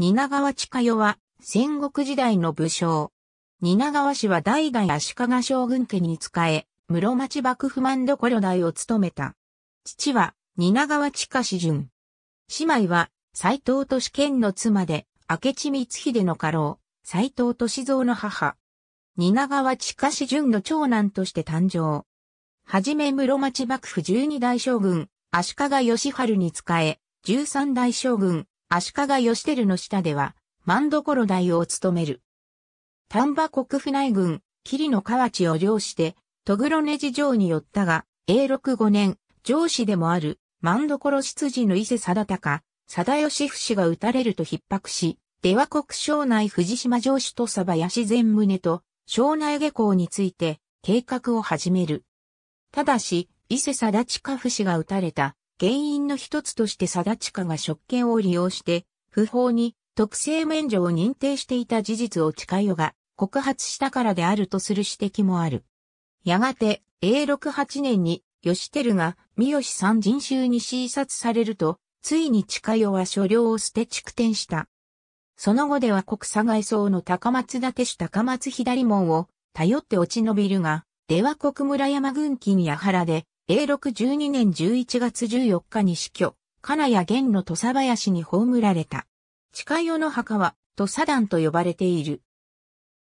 蜷川近代は戦国時代の武将。蜷川氏は代々足利将軍家に仕え、室町幕府万所代を務めた。父は蜷川近氏順。姉妹は斎藤利賢の妻で、明智光秀の家老、斎藤利蔵の母。蜷川近氏順の長男として誕生。はじめ室町幕府十二代将軍、足利義晴に仕え、十三代将軍、足利義輝の下では、万所王を務める。丹波国府内軍、霧の河内を領して、戸黒根寺城に寄ったが、永禄五年、上司でもある、万所執事の伊勢貞高、貞義氏が撃たれると逼迫し、出羽国省内藤島城主と鯖林前宗と、省内下校について、計画を始める。ただし、伊勢貞近府氏が撃たれた、原因の一つとして定地下が職権を利用して、不法に特性免除を認定していた事実を近代が告発したからであるとする指摘もある。やがて、A68 年に、吉輝が三好三人衆に診察されると、ついに近代は所領を捨て築転した。その後では国佐外相の高松立主高松左門を頼って落ち延びるが、では国村山軍にや原で永禄12年11月14日に死去、金谷玄の土佐林に葬られた。近代の墓は土佐団と呼ばれている。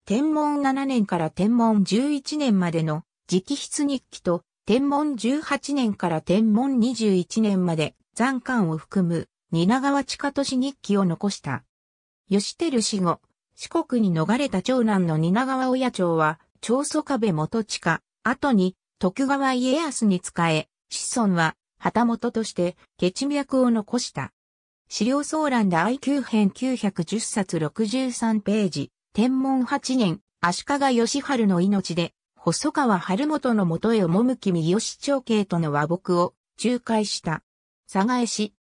天文7年から天文11年までの直筆日記と天文18年から天文21年まで残刊を含む蜷川地下都市日記を残した。吉照死後、四国に逃れた長男の蜷川親長は、長祖壁元下、後に徳川家康に仕え、子孫は旗本として血脈を残した。資料総覧第9編910冊63ページ、天文8年、足利義春の命で、細川春元のもとへ赴き三好長兄との和睦を仲介した。佐賀江氏。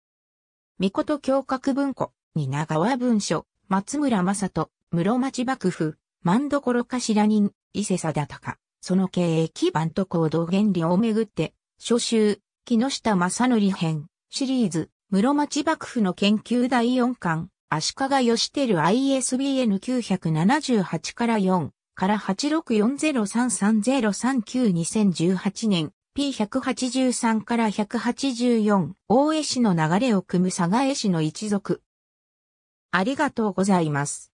御事教閣文庫、蜷川文書、松村正人、室町幕府、万所頭人、伊勢貞隆。その経営基盤と行動原理をめぐって、初集、木下正則編、シリーズ、室町幕府の研究第四巻、足利義輝 ISBN978 から4、から8640330392018年、P183 から184、大江氏の流れを組む佐賀江氏の一族。ありがとうございます。